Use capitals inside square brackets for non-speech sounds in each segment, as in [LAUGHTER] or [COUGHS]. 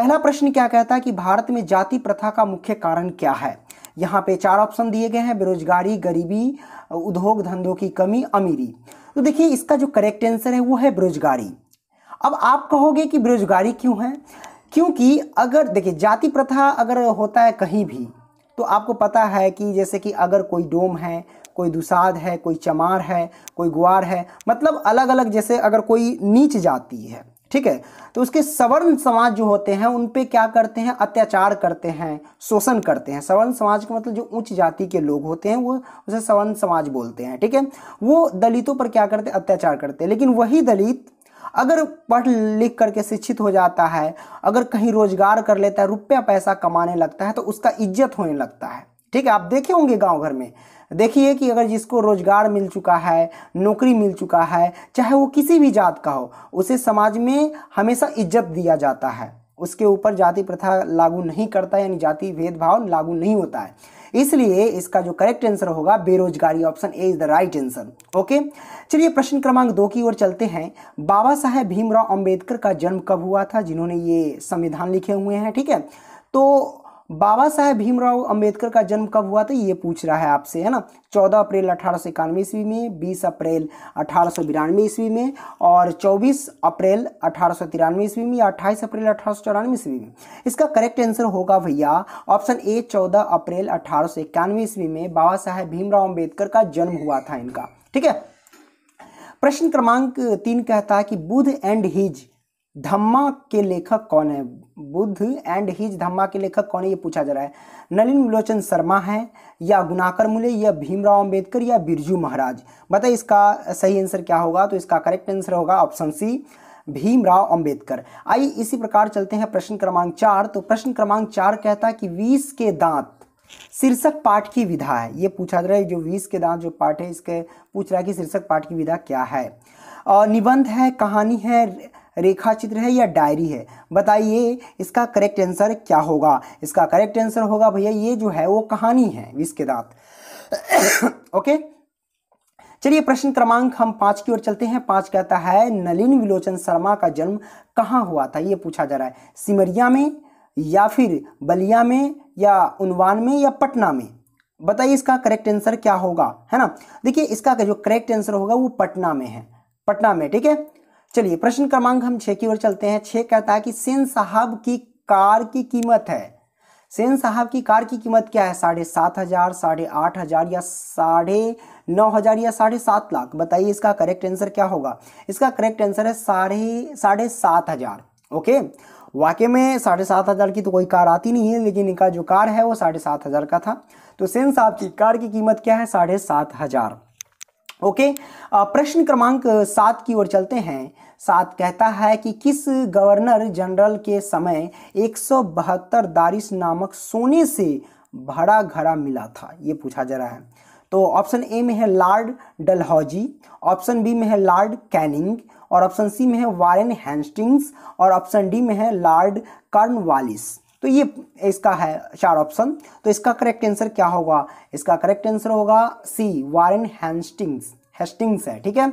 पहला प्रश्न क्या कहता है कि भारत में जाति प्रथा का मुख्य कारण क्या है यहाँ पे चार ऑप्शन दिए गए हैं बेरोजगारी गरीबी उद्योग धंधों की कमी अमीरी तो देखिए इसका जो करेक्ट आंसर है वो है बेरोजगारी अब आप कहोगे कि बेरोजगारी क्यों है क्योंकि अगर देखिए जाति प्रथा अगर होता है कहीं भी तो आपको पता है कि जैसे कि अगर कोई डोम है कोई दुसाद है कोई चमार है कोई गुआर है मतलब अलग अलग जैसे अगर कोई नीच जाति है ठीक है तो उसके सवर्ण समाज जो होते हैं उन पे क्या करते हैं अत्याचार करते हैं शोषण करते हैं सवर्ण समाज का मतलब जो उच्च जाति के लोग होते हैं वो उसे सवर्ण समाज बोलते हैं ठीक है वो दलितों पर क्या करते हैं अत्याचार करते हैं लेकिन वही दलित अगर पढ़ लिख करके शिक्षित हो जाता है अगर कहीं रोजगार कर लेता है रुपया पैसा कमाने लगता है तो उसका इज्जत होने लगता है ठीक है आप देखे होंगे गांव घर में देखिए कि अगर जिसको रोज़गार मिल चुका है नौकरी मिल चुका है चाहे वो किसी भी जात का हो उसे समाज में हमेशा इज्जत दिया जाता है उसके ऊपर जाति प्रथा लागू नहीं करता यानी जाति भेदभाव लागू नहीं होता है इसलिए इसका जो करेक्ट आंसर होगा बेरोजगारी option A is the right answer okay चलिए प्रश्न क्रमांक दो की ओर चलते हैं बाबा साहेब भीमराव अंबेडकर का जन्म कब हुआ था जिन्होंने ये संविधान लिखे हुए हैं ठीक है तो बाबा साहेब भीमराव अंबेडकर का जन्म कब हुआ था ये पूछ रहा है आपसे है ना 14 अप्रैल अठारह सौ इक्यानवे ईस्वी में 20 अप्रैल अठारह सौ बिरानवे ईस्वी में और 24 अप्रैल अठारह सौ तिरानवे ईस्वी में या 28 अप्रैल अठारह सौ चौरानवे ईस्वी में इसका करेक्ट आंसर होगा भैया ऑप्शन ए 14 अप्रैल अठारह सौ इक्यानवे ईस्वी में बाबा साहेब भीमराव अम्बेडकर का जन्म हुआ था इनका ठीक है प्रश्न क्रमांक तीन कहता है कि बुध एंड हिज धम्मा के लेखक कौन है बुद्ध एंड हिज धम्मा के लेखक कौन है ये पूछा जा रहा है नलिन मुलोचन शर्मा है या गुनाकर मुले या भीमराव अंबेडकर या बिरजू महाराज बताइए इसका सही आंसर क्या होगा तो इसका करेक्ट आंसर होगा ऑप्शन सी भीमराव अंबेडकर आइए इसी प्रकार चलते हैं प्रश्न क्रमांक चार तो प्रश्न क्रमांक चार कहता है कि वीस के दांत शीर्षक पाठ की विधा है ये पूछा जा रहा है जो बीस के दांत जो पाठ है इसके पूछ रहा है कि शीर्षक पाठ की विधा क्या है और निबंध है कहानी है रेखा चित्र है या डायरी है बताइए इसका करेक्ट आंसर क्या होगा इसका करेक्ट आंसर होगा भैया ये जो है वो कहानी है इसके ओके [COUGHS] चलिए प्रश्न क्रमांक हम पांच की ओर चलते हैं पांच कहता है नलिन विलोचन शर्मा का जन्म कहाँ हुआ था ये पूछा जा रहा है सिमरिया में या फिर बलिया में या उनवान में या पटना में बताइए इसका करेक्ट आंसर क्या होगा है ना देखिए इसका जो करेक्ट आंसर होगा वो पटना में है पटना में ठीक है चलिए प्रश्न क्रमांक हम छः की ओर चलते हैं छे कहता है कि सेन साहब की कार की कीमत है सेन साहब की कार की कीमत क्या है साढ़े सात हज़ार साढ़े आठ हज़ार या साढ़े नौ हज़ार या साढ़े सात लाख बताइए इसका करेक्ट आंसर क्या होगा इसका करेक्ट आंसर है साढ़े साढ़े सात हज़ार ओके वाकई में साढ़े सात हज़ार की तो कोई कार आती नहीं है लेकिन इनका जो कार है वो साढ़े सात हज़ार का था तो सेन साहब की कार की कीमत क्या है साढ़े सात हज़ार ओके प्रश्न क्रमांक सात की ओर चलते हैं सात कहता है कि किस गवर्नर जनरल के समय एक सौ बहत्तर दारिश नामक सोने से भरा घड़ा मिला था ये पूछा जा रहा है तो ऑप्शन ए में है लॉर्ड डलहौजी ऑप्शन बी में है लॉर्ड कैनिंग और ऑप्शन सी में है वारेन हैंस्टिंग्स और ऑप्शन डी में है लॉर्ड कर्नवालिस तो ये इसका है चार ऑप्शन तो इसका करेक्ट आंसर क्या होगा इसका करेक्ट आंसर होगा सी वारेन हैंस्टिंग्स हेस्टिंग्स है ठीक है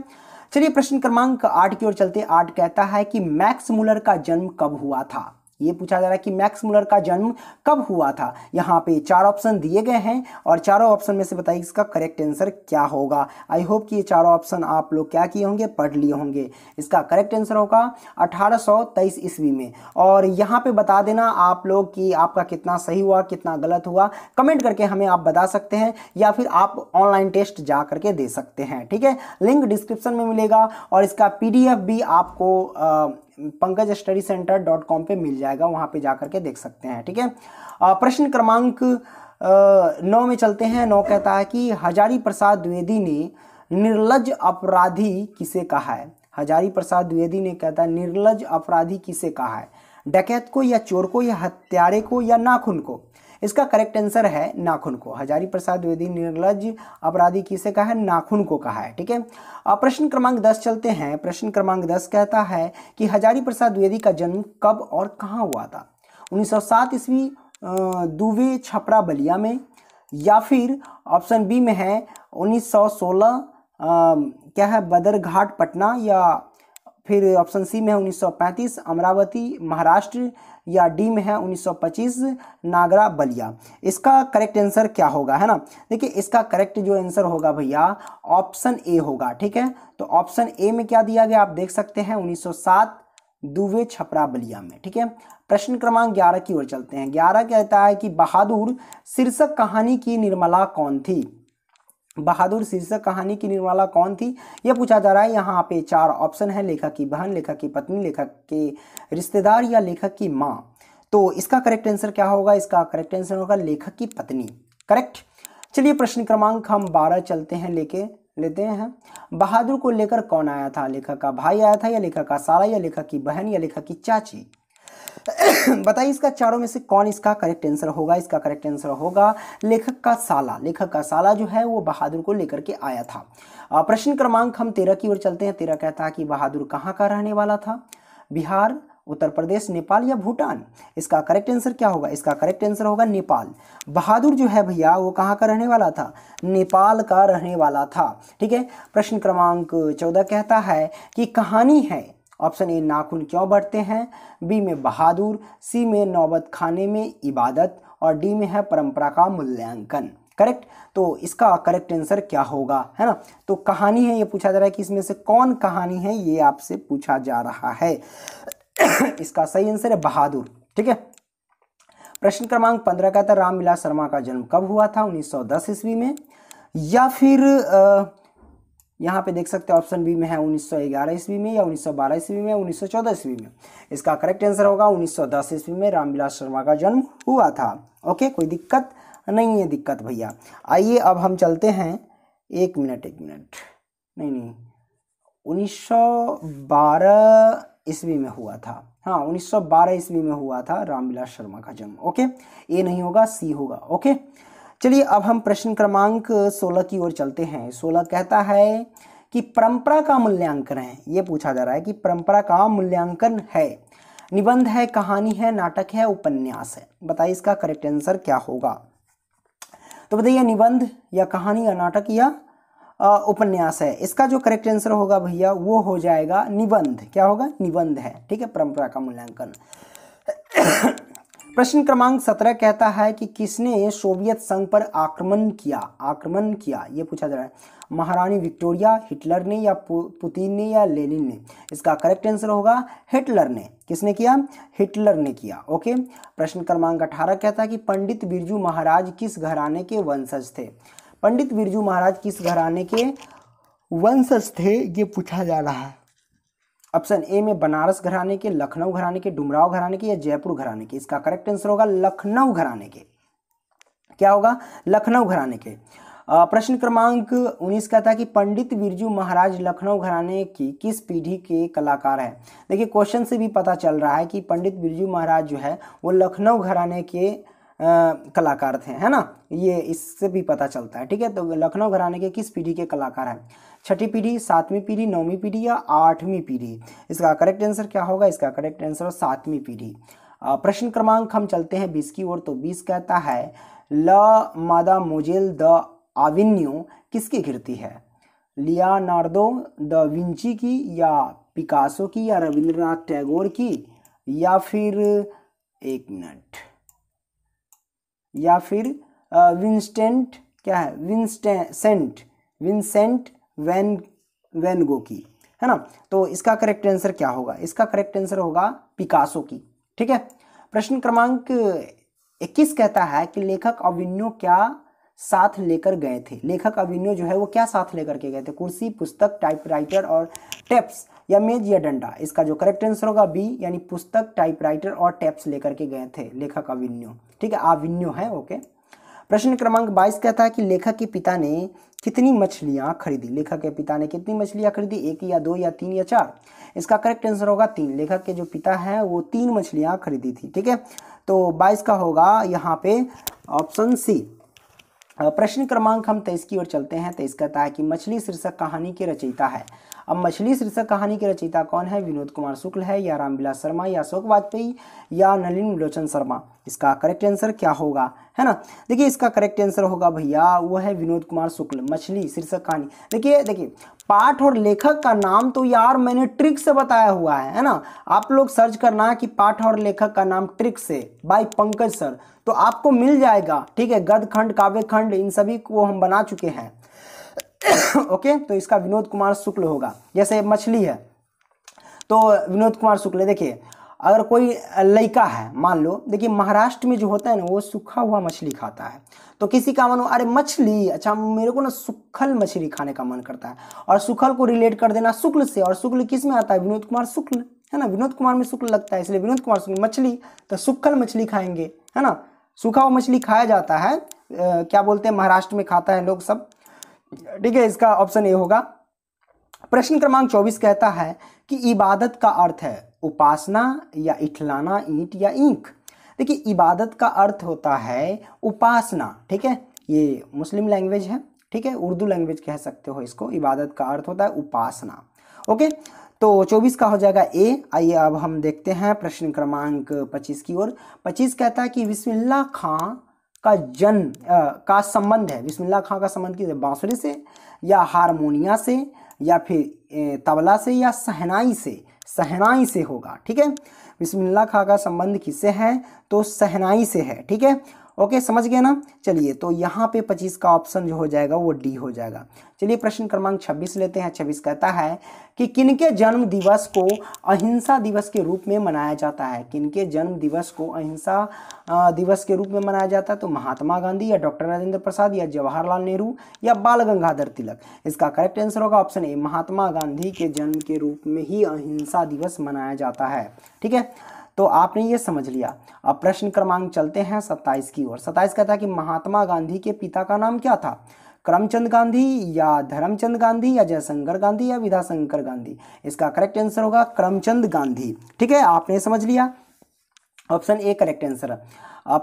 चलिए प्रश्न क्रमांक आठ की ओर चलते आठ कहता है कि मैक्स मुलर का जन्म कब हुआ था ये पूछा जा रहा है कि मैक्स मुलर का जन्म कब हुआ था यहाँ पे चार ऑप्शन दिए गए हैं और चारों ऑप्शन में से बताइए इसका करेक्ट आंसर क्या होगा आई होप कि ये चारों ऑप्शन आप लोग क्या किए होंगे पढ़ लिए होंगे इसका करेक्ट आंसर होगा 1823 ईस्वी में और यहाँ पे बता देना आप लोग कि आपका कितना सही हुआ कितना गलत हुआ कमेंट करके हमें आप बता सकते हैं या फिर आप ऑनलाइन टेस्ट जा करके दे सकते हैं ठीक है लिंक डिस्क्रिप्शन में मिलेगा और इसका पी भी आपको आ, Pankaj study centre dot com पर मिल जाएगा वहाँ पर जाकर के देख सकते हैं ठीक है प्रश्न क्रमांक नौ में चलते हैं नौ कहता है कि हजारी प्रसाद द्विवेदी ने निर्लज अपराधी किसे कहा है हजारी प्रसाद द्विवेदी ने कहता है निर्लज अपराधी किसे कहा है डकैत को या चोर को या हत्यारे को या नाखून को इसका करेक्ट आंसर है नाखून को हजारी प्रसाद द्विवेदी निर्लज अपराधी किसे कहा है नाखून को कहा है ठीक है अब प्रश्न क्रमांक दस चलते हैं प्रश्न क्रमांक दस कहता है कि हजारी प्रसाद द्विवेदी का जन्म कब और कहाँ हुआ था उन्नीस सात ईस्वी दुबे छपरा बलिया में या फिर ऑप्शन बी में है सोलह क्या है बदरघाट पटना या फिर ऑप्शन सी में है पैंतीस अमरावती महाराष्ट्र या डी में है 1925 नागरा बलिया इसका करेक्ट आंसर क्या होगा है ना देखिए इसका करेक्ट जो आंसर होगा भैया ऑप्शन ए होगा ठीक है तो ऑप्शन ए में क्या दिया गया आप देख सकते हैं 1907 दुवे छपरा बलिया में ठीक है प्रश्न क्रमांक ग्यारह की ओर चलते हैं ग्यारह कहता है कि बहादुर शीर्षक कहानी की निर्मला कौन थी बहादुर शीर्षक कहानी की निर्माला कौन थी यह पूछा जा रहा है यहाँ पे चार ऑप्शन है लेखक की बहन लेखक की पत्नी लेखक के रिश्तेदार या लेखक की माँ तो इसका करेक्ट आंसर क्या होगा इसका करेक्ट आंसर होगा लेखक की पत्नी करेक्ट चलिए प्रश्न क्रमांक हम बारह चलते हैं लेके लेते हैं बहादुर को लेकर कौन आया था लेखक का भाई आया था या लेखक का साला या लेखक की बहन या लेखक की चाची [COUGHS] बताइए इसका चारों में से कौन इसका करेक्ट आंसर होगा इसका करेक्ट आंसर होगा लेखक का साला लेखक का साला जो है वो बहादुर को लेकर के आया था प्रश्न क्रमांक हम तेरह की ओर चलते हैं तेरह कहता है कि बहादुर कहाँ का रहने वाला था बिहार उत्तर प्रदेश नेपाल या भूटान इसका करेक्ट आंसर क्या होगा इसका करेक्ट आंसर होगा नेपाल बहादुर जो है भैया वो कहाँ का रहने वाला था नेपाल का रहने वाला था ठीक है प्रश्न क्रमांक चौदह कहता है कि कहानी है ऑप्शन ए नाखून क्यों बढ़ते हैं बी में बहादुर सी में नौबत खाने में इबादत और डी में है परंपरा का मूल्यांकन करेक्ट तो इसका करेक्ट आंसर क्या होगा है ना तो कहानी है ये पूछा जा रहा है कि इसमें से कौन कहानी है ये आपसे पूछा जा रहा है [COUGHS] इसका सही आंसर है बहादुर ठीक है प्रश्न क्रमांक पंद्रह का था रामविलास शर्मा का जन्म कब हुआ था 1910 ईस्वी में या फिर आ, यहाँ पे देख सकते हैं ऑप्शन बी में है उन्नीस सौ ग्यारह ईस्वी में या उन्नीस सौ बारह ईस्वी में उन्नीस सौ चौदह ईस्वी में इसका करेक्ट आंसर होगा उन्नीस सौ दस ईस्वी में रामविलास शर्मा का जन्म हुआ था ओके कोई दिक्कत नहीं है दिक्कत भैया आइए अब हम चलते हैं एक मिनट एक मिनट नहीं नहीं उन्नीस सौ बारह ईस्वी में हुआ था हाँ 1912 ईस्वी में हुआ था रामविलास शर्मा का जन्म ओके ए नहीं होगा सी होगा ओके चलिए अब हम प्रश्न क्रमांक 16 की ओर चलते हैं 16 कहता है कि परंपरा का मूल्यांकन है ये पूछा जा रहा है कि परंपरा का मूल्यांकन है निबंध है कहानी है नाटक है उपन्यास है बताइए इसका करेक्ट आंसर क्या होगा तो बताइए निबंध या कहानी या नाटक या उपन्यास है इसका जो करेक्ट आंसर होगा भैया वो हो जाएगा निबंध क्या होगा निबंध है ठीक है परंपरा का मूल्यांकन प्रश्न क्रमांक सत्रह कहता है कि किसने सोवियत संघ पर आक्रमण किया आक्रमण किया ये पूछा जा रहा है महारानी विक्टोरिया हिटलर ने या पुतिन ने या लेनिन ने इसका करेक्ट आंसर होगा हिटलर ने किसने किया हिटलर ने किया ओके प्रश्न क्रमांक अठारह कहता है कि पंडित बिरजू महाराज किस घराने के वंशज थे पंडित बिरजू महाराज किस घराने के वंशज थे ये पूछा जा रहा है ऑप्शन ए में बनारस घराने के लखनऊ घराने के डुमराव घराने के या जयपुर घराने के इसका करेक्ट आंसर होगा लखनऊ घराने के क्या होगा लखनऊ घराने के प्रश्न क्रमांक 19 का था कि पंडित बिरजू महाराज लखनऊ घराने की किस पीढ़ी के कलाकार है देखिए क्वेश्चन से भी पता चल रहा है कि पंडित बिरजू महाराज जो है वो लखनऊ घराने के कलाकार थे है ना ये इससे भी पता चलता है ठीक है तो लखनऊ घराने के किस पीढ़ी के कलाकार हैं छठी पीढ़ी सातवीं पीढ़ी नौवीं पीढ़ी या आठवीं पीढ़ी इसका करेक्ट आंसर क्या होगा इसका करेक्ट आंसर सातवीं पीढ़ी प्रश्न क्रमांक हम चलते हैं बीस की ओर तो बीस कहता है ल मादा मोजेल द आविन्यू किसकी घिरती है लियानार्डो द विंची की या पिकासो की या रविंद्रनाथ टैगोर की या फिर एक मिनट या फिर विंस्टेंट क्या है विंसेंट विंसेंट वैन वैनगो की है ना तो इसका करेक्ट आंसर क्या होगा इसका करेक्ट आंसर होगा पिकासो की ठीक है प्रश्न क्रमांक इक्कीस कहता है कि लेखक अविन्यो क्या साथ लेकर गए थे लेखक अविन्यो जो है वो क्या साथ लेकर के गए थे कुर्सी पुस्तक टाइपराइटर और टेप्स या मेज या डंडा इसका जो करेक्ट आंसर होगा बी यानी पुस्तक टाइपराइटर और टैप्स लेकर के गए थे लेखक अविन्यू ठीक है अविन्यू है ओके प्रश्न क्रमांक 22 कहता है कि लेखक के पिता ने कितनी मछलियां खरीदी लेखक के पिता ने कितनी मछलियां खरीदी एक या दो या तीन या चार इसका करेक्ट आंसर होगा तीन लेखक के जो पिता है वो तीन मछलियां खरीदी थी ठीक है तो 22 का होगा यहाँ पे ऑप्शन सी प्रश्न क्रमांक हम तेईस की ओर चलते हैं तेईस कहता है कि मछली शीर्षक कहानी के रचयिता है अब मछली शीर्षक कहानी के रचयिता कौन है विनोद कुमार शुक्ल है या रामविलास शर्मा या अशोक वाजपेयी या नलिन लोचन शर्मा इसका करेक्ट आंसर क्या होगा है ना देखिए इसका करेक्ट आंसर होगा भैया वो है विनोद कुमार शुक्ल मछली शीर्षक कहानी देखिए देखिए पाठ और लेखक का नाम तो यार मैंने ट्रिक से बताया हुआ है है ना आप लोग सर्च करना कि पाठ और लेखक का नाम ट्रिक से बाय पंकज सर तो आपको मिल जाएगा ठीक है गद खंड काव्य खंड इन सभी को हम बना चुके हैं [COUGHS] ओके तो इसका विनोद कुमार शुक्ल होगा जैसे मछली है तो विनोद कुमार शुक्ल देखिए अगर कोई लड़का है मान लो देखिए महाराष्ट्र में जो होता है ना वो सूखा हुआ मछली खाता है तो किसी का मन हो अरे मछली अच्छा मेरे को ना सुखल मछली खाने का मन करता है और सुखल को रिलेट कर देना शुक्ल से और शुक्ल किस में आता है विनोद कुमार शुक्ल है ना विनोद कुमार में शुक्ल लगता है इसलिए विनोद कुमार शुक्ल मछली तो सुखल मछली खाएंगे है ना सूखा हुआ मछली खाया जाता है आ, क्या बोलते हैं महाराष्ट्र में खाता है लोग सब ठीक है इसका ऑप्शन ए होगा प्रश्न क्रमांक 24 कहता है कि इबादत का अर्थ है उपासना या इठलाना ईंट या इंक देखिए इबादत का अर्थ होता है उपासना ठीक है ये मुस्लिम लैंग्वेज है ठीक है उर्दू लैंग्वेज कह सकते हो इसको इबादत का अर्थ होता है उपासना ओके तो 24 का हो जाएगा ए आइए अब हम देखते हैं प्रश्न क्रमांक 25 की ओर 25 कहता है कि बिस्मिल्ला खां का जन्म का संबंध है बिस्मिल्लाह खां का संबंध किस बांसुरी से या हारमोनिया से या फिर तबला से या सहनाई से सहनाई से होगा ठीक है बिस्मिल्लाह खां का संबंध किससे है तो सहनाई से है ठीक है ओके समझ गए ना चलिए तो यहाँ पे 25 का ऑप्शन जो हो जाएगा वो डी हो जाएगा चलिए प्रश्न क्रमांक 26 लेते हैं 26 कहता है कि किनके जन्म दिवस को अहिंसा दिवस के रूप में मनाया जाता है किनके जन्म दिवस को अहिंसा दिवस के रूप में मनाया जाता है तो महात्मा गांधी या डॉक्टर राजेंद्र प्रसाद या जवाहरलाल नेहरू या बाल गंगाधर तिलक इसका करेक्ट आंसर होगा ऑप्शन ए महात्मा गांधी के जन्म के रूप में ही अहिंसा दिवस मनाया जाता है ठीक है तो आपने ये समझ लिया अब प्रश्न क्रमांक चलते हैं सत्ताईस की ओर सत्ताईस कहता है कि महात्मा गांधी के पिता का नाम क्या था करमचंद गांधी या धर्मचंद गांधी या जयशंकर गांधी या विधाशंकर गांधी इसका करेक्ट आंसर होगा करमचंद गांधी ठीक है आपने समझ लिया ऑप्शन ए करेक्ट आंसर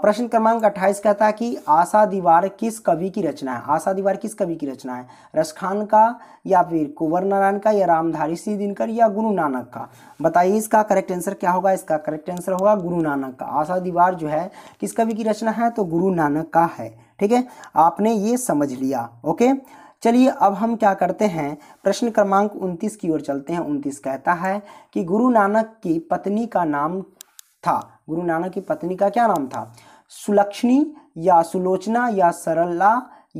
प्रश्न क्रमांक अट्ठाईस कहता है कि आशा दीवार किस कवि की रचना है आशा दीवार किस कवि की रचना है रसखान का या फिर कुंवर नारायण का या रामधारी सिंह दिनकर या गुरु नानक का बताइए इसका करेक्ट आंसर क्या होगा इसका करेक्ट आंसर होगा गुरु नानक का आशा दीवार जो है किस कवि की रचना है तो गुरु नानक का है ठीक है आपने ये समझ लिया ओके चलिए अब हम क्या करते हैं प्रश्न क्रमांक उनतीस की ओर चलते हैं उनतीस कहता है कि गुरु नानक की पत्नी का नाम था गुरु नानक की पत्नी का क्या नाम था सुलक्षणी या सुलोचना या सरला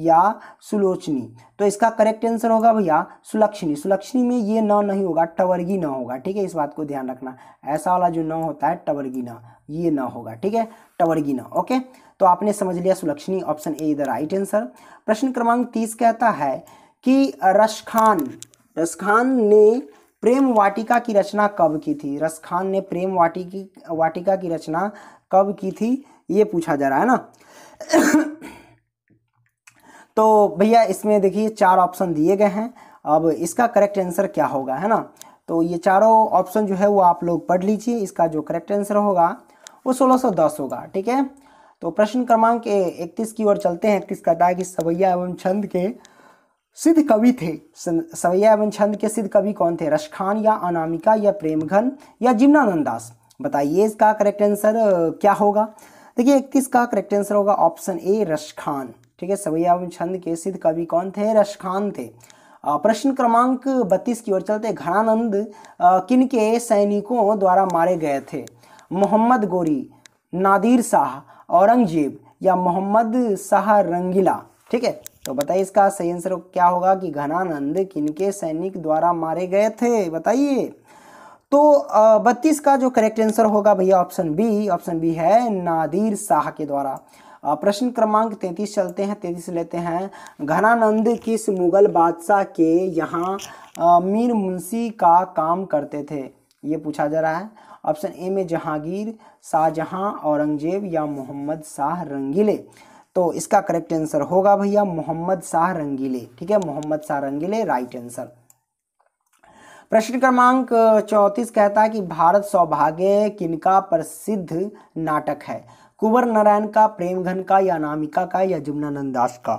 या सुलोचनी तो इसका करेक्ट आंसर होगा भैया सुलक्षणी सुलक्षणी में ये न नहीं होगा टवर्गी न होगा ठीक है इस बात को ध्यान रखना ऐसा वाला जो न होता है टवर्गी न ये न होगा ठीक है टवर्गी न ओके तो आपने समझ लिया सुलक्षणी ऑप्शन ए इधर राइट आंसर प्रश्न क्रमांक तीस कहता है कि रशखान रसखान ने प्रेम वाटिका की रचना कब की थी रस खान ने प्रेम की वाटिका की रचना कब की थी ये पूछा जा रहा है ना तो भैया इसमें देखिए चार ऑप्शन दिए गए हैं अब इसका करेक्ट आंसर क्या होगा है ना तो ये चारों ऑप्शन जो है वो आप लोग पढ़ लीजिए इसका जो करेक्ट आंसर होगा वो 1610 होगा ठीक है तो प्रश्न क्रमांक इकतीस की ओर चलते हैं इकतीस का है सवैया एवं छंद के सिद्ध कवि थे सवैया एवं छंद के सिद्ध कवि कौन थे रशखान या अनामिका या प्रेमघन या जिमनानंद दास बताइए इसका करेक्ट आंसर क्या होगा देखिए इकतीस का करेक्ट आंसर होगा ऑप्शन ए रशखान ठीक है सवैया एवं छंद के सिद्ध कवि कौन थे रशखान थे प्रश्न क्रमांक बत्तीस की ओर चलते घनानंद किन के सैनिकों द्वारा मारे गए थे मोहम्मद गोरी नादिर शाह औरंगजेब या मोहम्मद शाह रंगीला ठीक है तो बताइए इसका सही आंसर क्या होगा कि घनानंद किनके सैनिक द्वारा मारे गए थे बताइए तो बत्तीस का जो करेक्ट आंसर होगा भैया ऑप्शन बी ऑप्शन बी है नादिर शाह के द्वारा प्रश्न क्रमांक तैतीस चलते हैं तैतीस लेते हैं घनानंद किस मुगल बादशाह के यहाँ मीर मुंशी का काम करते थे ये पूछा जा रहा है ऑप्शन ए में जहांगीर शाहजहां औरंगजेब या मोहम्मद शाह रंगीले तो इसका करेक्ट आंसर होगा भैया मोहम्मद शाह रंगीले ठीक है मोहम्मद शाह रंगीले राइट आंसर प्रश्न क्रमांक चौतीस कहता है कि भारत सौभाग्य किनका प्रसिद्ध नाटक है कुंवर नारायण का प्रेमघन का या नामिका का या जुमनानंद दास का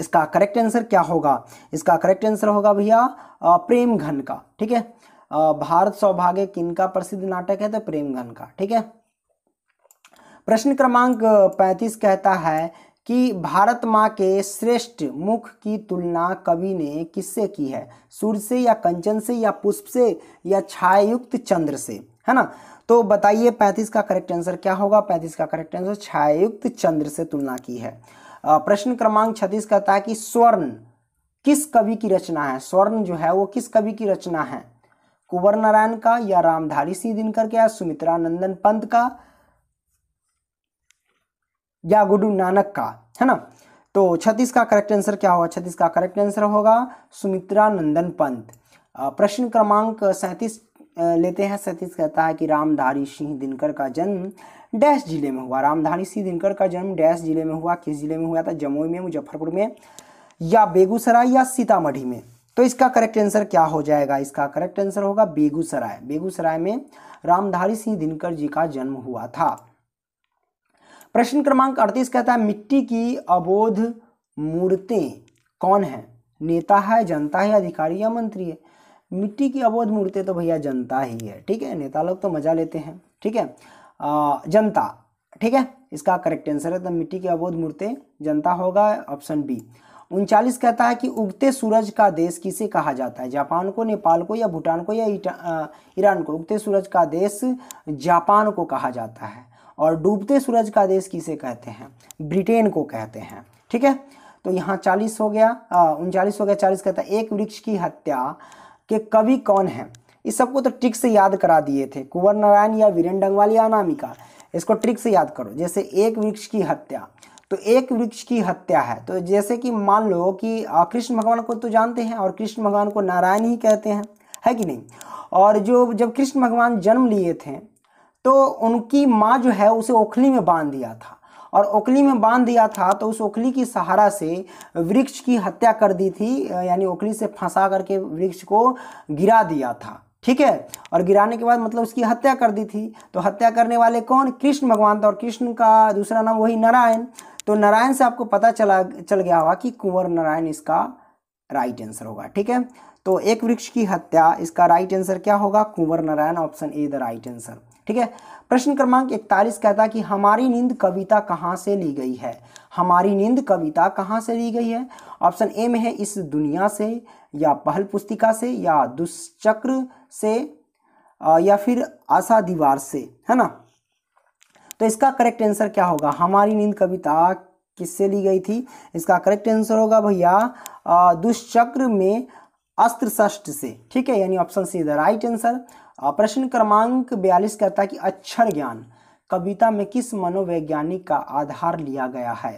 इसका करेक्ट आंसर क्या होगा इसका करेक्ट आंसर होगा भैया प्रेमघन का ठीक है भारत सौभाग्य किनका प्रसिद्ध नाटक है तो प्रेमघन का ठीक है प्रश्न क्रमांक पैंतीस कहता है कि भारत माँ के श्रेष्ठ मुख की तुलना कवि ने किससे की है सूर्य से या कंचन से या पुष्प से या छायायुक्त चंद्र से है ना तो बताइए पैंतीस का करेक्ट आंसर क्या होगा पैंतीस का करेक्ट आंसर छायायुक्त चंद्र से तुलना की है प्रश्न क्रमांक छत्तीस कहता है कि स्वर्ण किस कवि की रचना है स्वर्ण जो है वो किस कवि की रचना है कुंवर नारायण का या रामधारी सिंह दिनकर का या सुमित्रा नंदन पंत का या गुरु नानक का है ना तो छत्तीस का करेक्ट आंसर क्या होगा छत्तीस का करेक्ट आंसर होगा सुमित्रा नंदन पंत प्रश्न क्रमांक सैंतीस लेते हैं सैंतीस कहता है कि रामधारी सिंह दिनकर का जन्म डैश जिले में हुआ रामधारी सिंह दिनकर का जन्म डैश जिले में हुआ किस जिले में हुआ था जमुई में मुजफ्फरपुर में या बेगूसराय या सीतामढ़ी में तो इसका करेक्ट आंसर क्या हो जाएगा इसका करेक्ट आंसर होगा बेगूसराय बेगूसराय में रामधारी सिंह दिनकर जी का जन्म हुआ था प्रश्न क्रमांक अड़तीस कहता है मिट्टी की अबोध मूर्तें कौन है नेता है जनता है अधिकारी या मंत्री है मिट्टी की अबोध मूर्तें तो भैया जनता ही है ठीक है नेता लोग तो मजा लेते हैं ठीक है जनता ठीक है इसका करेक्ट आंसर है तो मिट्टी की अबोध मूर्तें जनता होगा ऑप्शन बी उनचालीस कहता है कि उगते सूरज का देश किसे कहा जाता है जापान को नेपाल को या भूटान को या ईरान को उगते सूरज का देश जापान को कहा जाता है और डूबते सूरज का देश किसे कहते हैं ब्रिटेन को कहते हैं ठीक है तो यहाँ चालीस हो गया उनचालीस हो गया चालीस कहता है एक वृक्ष की हत्या के कवि कौन है इस सबको तो ट्रिक से याद करा दिए थे कुंवर नारायण या वीरेन डंगवाल या अनामिका इसको ट्रिक से याद करो जैसे एक वृक्ष की हत्या तो एक वृक्ष की हत्या है तो जैसे कि मान लो कि कृष्ण भगवान को तो जानते हैं और कृष्ण भगवान को नारायण ही कहते हैं है कि नहीं और जो जब कृष्ण भगवान जन्म लिए थे तो उनकी माँ जो है उसे ओखली में बांध दिया था और ओखली में बांध दिया था तो उस ओखली की सहारा से वृक्ष की हत्या कर दी थी यानी ओखली से फंसा करके वृक्ष को गिरा दिया था ठीक है और गिराने के बाद मतलब उसकी हत्या कर दी थी तो हत्या करने वाले कौन कृष्ण भगवान था तो और कृष्ण का दूसरा नाम वही नारायण तो नारायण से आपको पता चला चल गया होगा कि कुंवर नारायण इसका राइट आंसर होगा ठीक है तो एक वृक्ष की हत्या इसका राइट आंसर क्या होगा Kunwar Narayan option A the right answer ठीक है प्रश्न क्रमांक इकतालीस कहता है कि हमारी नींद कविता कहाँ से ली गई है हमारी नींद कविता कहाँ से ली गई है ऑप्शन ए में है इस दुनिया से या पहल पुस्तिका से या दुष्चक्र से या फिर आशा दीवार से है ना तो इसका करेक्ट आंसर क्या होगा हमारी नींद कविता किससे ली गई थी इसका करेक्ट आंसर होगा भैया दुष्चक्र में अस्त्र शस्त्र से ठीक है यानी option C the right answer प्रश्न क्रमांक बयालीस कहता है कि अक्षर ज्ञान कविता में किस मनोवैज्ञानिक का आधार लिया गया है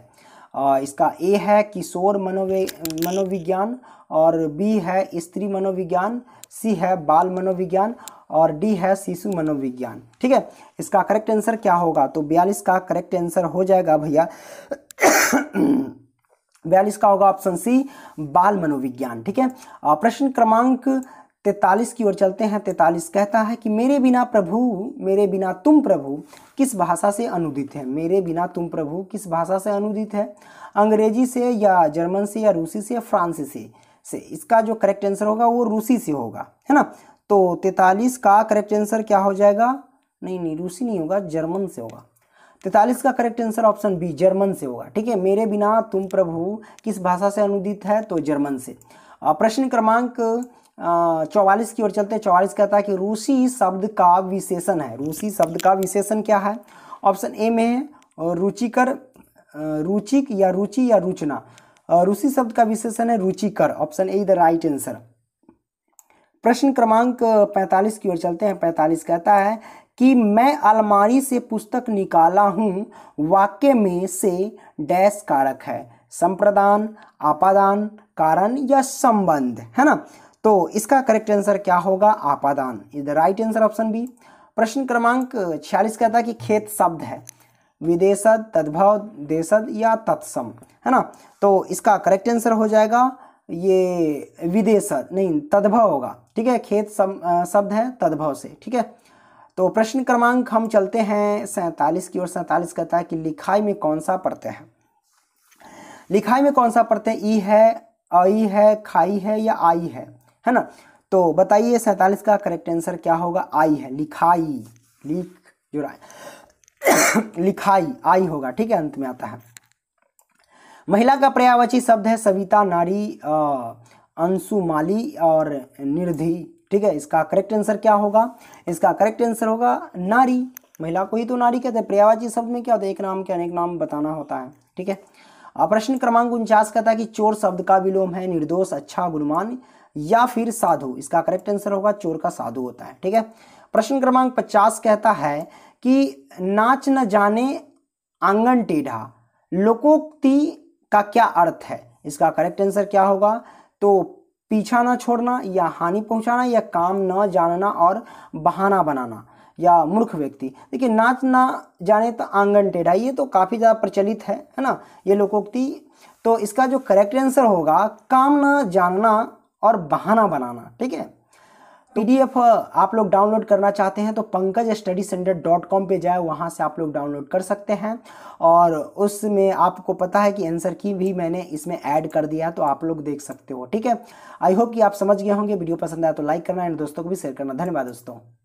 इसका ए है किशोर मनोवे मनोविज्ञान और बी है स्त्री मनोविज्ञान सी है बाल मनोविज्ञान और डी है शिशु मनोविज्ञान ठीक है इसका करेक्ट आंसर क्या होगा तो बयालीस का करेक्ट आंसर हो जाएगा भैया बयालीस का होगा ऑप्शन सी बाल मनोविज्ञान ठीक है प्रश्न क्रमांक तैतालीस की ओर चलते हैं तैतालीस कहता है कि मेरे बिना प्रभु मेरे बिना तुम प्रभु किस भाषा से अनुदित है मेरे बिना तुम प्रभु किस भाषा से अनुदित है अंग्रेजी से या जर्मन से या रूसी से या से से इसका जो करेक्ट आंसर होगा वो रूसी से होगा है ना तो तैतालीस का करेक्ट आंसर क्या हो जाएगा नहीं नहीं रूसी नहीं होगा जर्मन से होगा तैतालीस का correct answer option B German से होगा ठीक है मेरे बिना तुम प्रभु किस भाषा से अनुदित है तो जर्मन से प्रश्न क्रमांक चौवालीस की ओर चलते चौवालीस कहता है कि रूसी शब्द का विशेषण है रूसी शब्द का विशेषण क्या है ऑप्शन ए में है रुचिकर रुचिक या रुचि या रुचना रूसी शब्द का विशेषण है रुचिकर option A is the right answer प्रश्न क्रमांक 45 की ओर चलते हैं 45 कहता है कि मैं अलमारी से पुस्तक निकाला हूँ वाक्य में से डैश कारक है संप्रदान आपादान कारण या संबंध है ना तो इसका करेक्ट आंसर क्या होगा आपादान is the right answer option B प्रश्न क्रमांक छियालीस कहता है कि खेत शब्द है विदेशद तद्भव देशद या तत्सम है ना तो इसका करेक्ट आंसर हो जाएगा ये विदेशद नहीं तद्भव होगा ठीक है खेत शब्द है तद्भव से ठीक है तो प्रश्न क्रमांक हम चलते हैं सैंतालीस की ओर सैंतालीस कहता है कि लिखाई में कौन सा पढ़ते हैं लिखाई में कौन सा पढ़ते हैं ई है आई है खाई है या आई है है ना तो बताइए सैंतालीस का करेक्ट आंसर क्या होगा आई है लिखाई लिख जो [COUGHS] लिखाई आई होगा ठीक है अंत में आता है महिला का पर्यावची शब्द है सविता नारी अंशुमाली माली और निर्धि ठीक है इसका करेक्ट आंसर क्या होगा इसका करेक्ट आंसर होगा नारी महिला को ही तो नारी कहते हैं पर्यावाची शब्द में क्या होता है एक नाम के अनेक नाम बताना होता है ठीक है प्रश्न क्रमांक उनचास कहता है कि चोर शब्द का विलोम है निर्दोष अच्छा गुणमान या फिर साधु इसका करेक्ट आंसर होगा चोर का साधु होता है ठीक है प्रश्न क्रमांक पचास कहता है कि नाच न जाने आंगन टेढ़ा लोकोक्ति का क्या अर्थ है इसका करेक्ट आंसर क्या होगा तो पीछा ना छोड़ना या हानि पहुंचाना या काम न जानना और बहाना बनाना या मूर्ख व्यक्ति देखिए नाच ना जाने तो आंगन टेढ़ा ये तो काफ़ी ज़्यादा प्रचलित है है ना ये लोकोक्ति तो इसका जो करेक्ट आंसर होगा काम ना जानना और बहाना बनाना ठीक है पीडीएफ आप लोग डाउनलोड करना चाहते हैं तो Pankaj study centre dot com पर जाए वहाँ से आप लोग डाउनलोड कर सकते हैं और उसमें आपको पता है कि आंसर की भी मैंने इसमें ऐड कर दिया तो आप लोग देख सकते हो ठीक है आई होप कि आप समझ गए होंगे वीडियो पसंद आया तो लाइक करना एंड दोस्तों को भी शेयर करना धन्यवाद दोस्तों